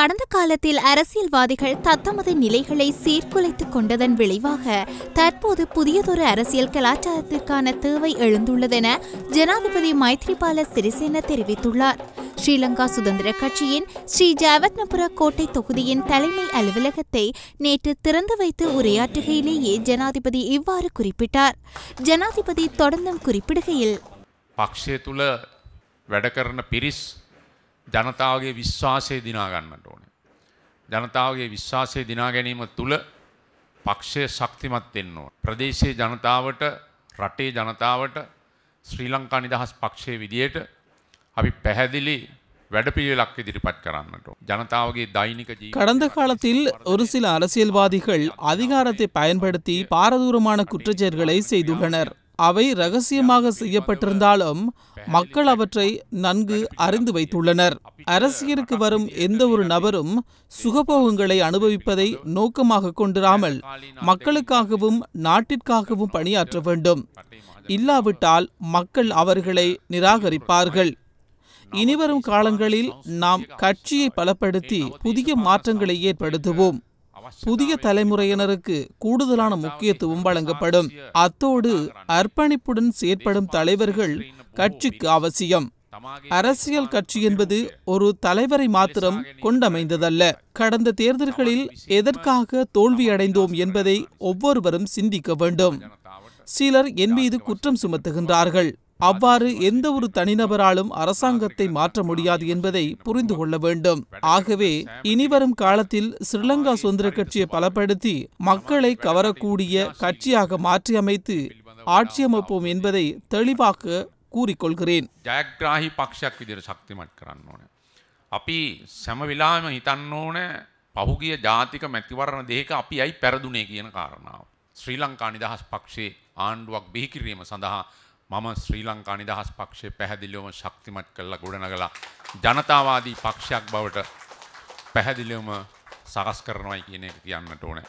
கடந்த காலத்தில் அரசியல்வாதிகள் தத்தமது நிலைகளை சீர்குலைத்துக் கொண்டதன் விளைவாக தற்போது புதியதொரு அரசியல் கலாச்சாரத்திற்கான தேவை எழுந்துள்ளதென ஜனாதிபதி மைத்ரிபால சிறிசேன தெரிவித்துள்ளார் ஸ்ரீலங்கா சுதந்திர கட்சியின் ஸ்ரீ ஜாவத்னபுர கோட்டை தொகுதியின் தலைமை அலுவலகத்தை நேற்று திறந்து வைத்து உரையாற்றுகையிலேயே ஜனாதிபதி இவ்வாறு குறிப்பிட்டார் ஜனாதிபதி தொடர்ந்தும் குறிப்பிடுகையில் ජනතාවගේ විශ්වාසය දිනා ගන්නට ඕනේ. ජනතාවගේ විශ්වාසය දිනා ගැනීම තුළ පක්ෂය ශක්තිමත් වෙන්න ඕන. ප්‍රදේශයේ ජනතාවට, රටේ ජනතාවට ශ්‍රී ලංකා නිදහස් පක්ෂයේ විදියට අපි පැහැදිලි වැඩපිළිවෙලක් ඉදිරිපත් කරන්නට ஜனතාவගේ தைனிக ஜீவி கடந்த காலத்தில் ஒரு சில அரசியல்வாதிகள் அதிகாரத்தை பயன்படுத்தி பாரதூரமான குற்றச்செயல்களை செய்துள்ளனர் அவை ரகசியமாக செய்யப்பட்டிருந்தாலும் மக்கள் அவற்றை நன்கு அறிந்து வைத்துள்ளனர் அரசியலுக்கு வரும் எந்த ஒரு நபரும் சுகபோகங்களை அனுபவிப்பதை நோக்கமாக கொண்டிராமல் மக்களுக்காகவும் நாட்டிற்காகவும் பணியாற்ற வேண்டும் இல்லாவிட்டால் மக்கள் அவர்களை நிராகரிப்பார்கள் இனிவரும் காலங்களில் நாம் கட்சியை பலப்படுத்தி புதிய மாற்றங்களை ஏற்படுத்துவோம் புதிய தலைமுறையினருக்கு கூடுதலான முக்கியத்துவம் வழங்கப்படும் அத்தோடு அர்ப்பணிப்புடன் செயற்படும் தலைவர்கள் கட்சிக்கு அவசியம் அரசியல் கட்சி என்பது ஒரு தலைவரை மாத்திரம் கொண்டமைந்ததல்ல கடந்த தேர்தல்களில் எதற்காக தோல்வியடைந்தோம் என்பதை ஒவ்வொருவரும் சிந்திக்க வேண்டும் சிலர் என் மீது குற்றம் சுமத்துகின்றார்கள் அவ்வாறு எந்த ஒரு தனிநபராலும் அரசாங்கத்தை மாற்ற முடியாது என்பதை புரிந்து கொள்ள வேண்டும் ஆகவே இனிவரும் காலத்தில் ஸ்ரீலங்கா சுதந்திர கட்சியை பலப்படுத்தி மக்களை கவரக்கூடிய கட்சியாக மாற்றி ஆட்சி ஆட்சியமைப்போம் என்பதை தெளிவாக கூறிக்கொள்கிறேன் ஜயக்ராஹி பக்ஷக் விதிர சக்தி மட்கிறான் අපි සැම වෙලාම හිතන්න ඕන පහුගිය ජාතික මැතිවරණ දෙක අපි ඇයි පැරදුනේ කියන මම ශ්‍රී ලංකා නිදහස් පක්ෂය පැහැදිලිවම ශක්තිමත් කරලා ගොඩනගලා ජනතාවාදී පක්ෂයක් බවට පැහැදිලිවම සකස් කරනවයි කියන එක කියන්නට ඕනේ.